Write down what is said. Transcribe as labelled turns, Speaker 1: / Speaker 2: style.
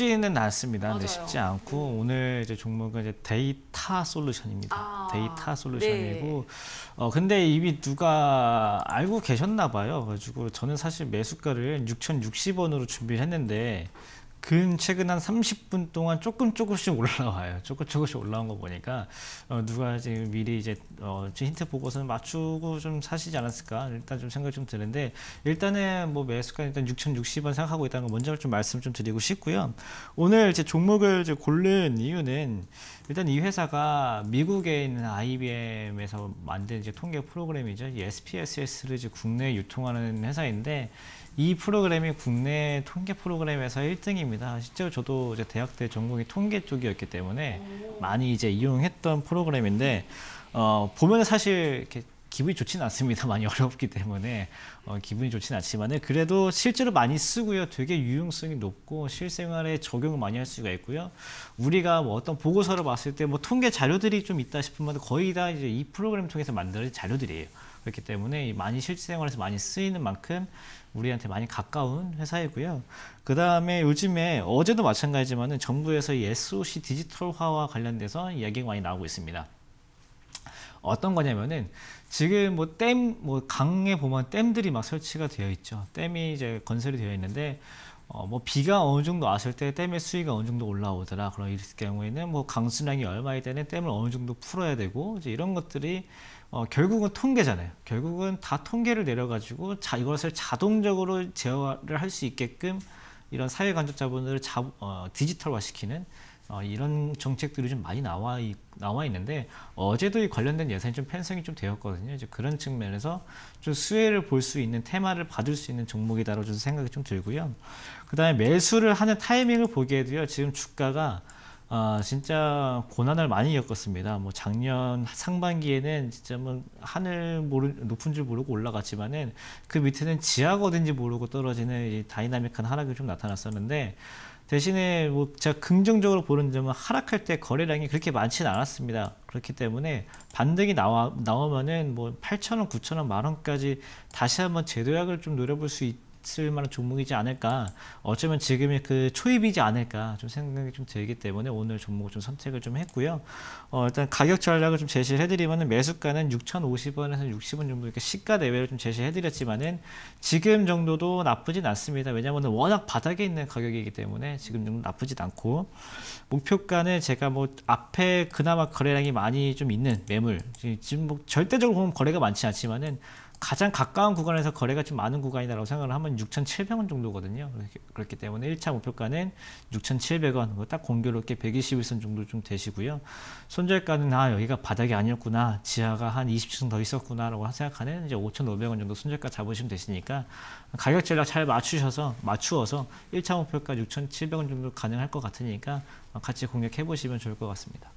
Speaker 1: 쉽지는 않습니다. 맞아요. 네, 쉽지 않고 음. 오늘 이제 종목은 이제 데이터 솔루션입니다. 아, 데이터 네. 솔루션이고 네. 어 근데 이미 누가 알고 계셨나 봐요. 가지고 저는 사실 매수가를 6,060원으로 준비를 했는데 근 최근 한 30분 동안 조금 조금씩 올라와요. 조금 조금씩 올라온 거 보니까 어, 누가 지금 미리 이제 어, 힌트 보고서는 맞추고 좀 사시지 않았을까 일단 좀 생각 좀 드는데 일단은 뭐 매수가 일단 6,060원 생각하고 있다는 거 먼저 좀 말씀 좀 드리고 싶고요. 오늘 제 종목을 이제 고른 이유는 일단 이 회사가 미국에 있는 IBM에서 만든 이제 통계 프로그램이죠. SPSS를 이제 국내에 유통하는 회사인데 이 프로그램이 국내 통계 프로그램에서 1등입니다. 실제로 저도 이제 대학 때 전공이 통계 쪽이었기 때문에 많이 이제 이용했던 프로그램인데 어, 보면 사실 이렇게 기분이 좋지는 않습니다. 많이 어렵기 때문에 어, 기분이 좋지는 않지만 그래도 실제로 많이 쓰고요. 되게 유용성이 높고 실생활에 적용을 많이 할 수가 있고요. 우리가 뭐 어떤 보고서를 봤을 때뭐 통계 자료들이 좀 있다 싶으면 거의 다 이제 이 프로그램 통해서 만들어진 자료들이에요. 그렇기 때문에 많이 실생활에서 많이 쓰이는 만큼 우리한테 많이 가까운 회사이고요. 그 다음에 요즘에 어제도 마찬가지지만 정부에서 이 SOC 디지털화와 관련돼서 이야기가 많이 나오고 있습니다. 어떤 거냐면은 지금 뭐 댐, 뭐 강에 보면 댐들이 막 설치가 되어 있죠. 댐이 이제 건설이 되어 있는데 어, 뭐 비가 어느 정도 왔을 때 댐의 수위가 어느 정도 올라오더라. 그런 경우에는 뭐 강수량이 얼마일 되는 댐을 어느 정도 풀어야 되고 이제 이런 것들이 어, 결국은 통계잖아요. 결국은 다 통계를 내려가지고 자, 이것을 자동적으로 제어를 할 수 있게끔 이런 사회 간접 자본을 자, 어, 디지털화시키는 어, 이런 정책들이 좀 많이 나와, 있, 나와 있는데 어제도 이 관련된 예산이 좀 편성이 좀 되었거든요. 이제 그런 측면에서 좀 수혜를 볼 수 있는 테마를 받을 수 있는 종목이다라고 좀 생각이 좀 들고요. 그 다음에 매수를 하는 타이밍을 보게 돼요. 지금 주가가 아, 진짜 고난을 많이 겪었습니다. 뭐 작년 상반기에는 진짜 뭐 하늘 모르, 높은 줄 모르고 올라갔지만은 그 밑에는 지하가 어딘지 모르고 떨어지는 다이나믹한 하락이 좀 나타났었는데 대신에 뭐 제가 긍정적으로 보는 점은 하락할 때 거래량이 그렇게 많지는 않았습니다. 그렇기 때문에 반등이 나와 나오면은 뭐 8천 원, 9천 원, 만 원까지 다시 한번 재도약을 좀 노려볼 수 있. 맞을 만한 종목이지 않을까 어쩌면 지금이 그 초입이지 않을까 좀 생각이 좀 들기 때문에 오늘 종목을 좀 선택을 좀 했고요 어, 일단 가격 전략을 좀 제시를 해드리면은 매수가는 6,050원에서 60원 정도 이렇게 시가 내외로좀 제시해드렸지만은 지금 정도도 나쁘진 않습니다 왜냐하면 워낙 바닥에 있는 가격이기 때문에 지금 정도 나쁘진 않고 목표가는 제가 뭐 앞에 그나마 거래량이 많이 좀 있는 매물 지금 뭐 절대적으로 보면 거래가 많지 않지만은 가장 가까운 구간에서 거래가 좀 많은 구간이라고 생각을 하면 6,700원 정도거든요. 그렇기 때문에 1차 목표가는 6,700원, 딱 공교롭게 121선 정도 좀 되시고요. 손절가는 아 여기가 바닥이 아니었구나, 지하가 한 20층 더 있었구나라고 생각하는 이제 5,500원 정도 손절가 잡으시면 되시니까 가격 전략 잘 맞추셔서 맞추어서 1차 목표가 6,700원 정도 가능할 것 같으니까 같이 공략해 보시면 좋을 것 같습니다.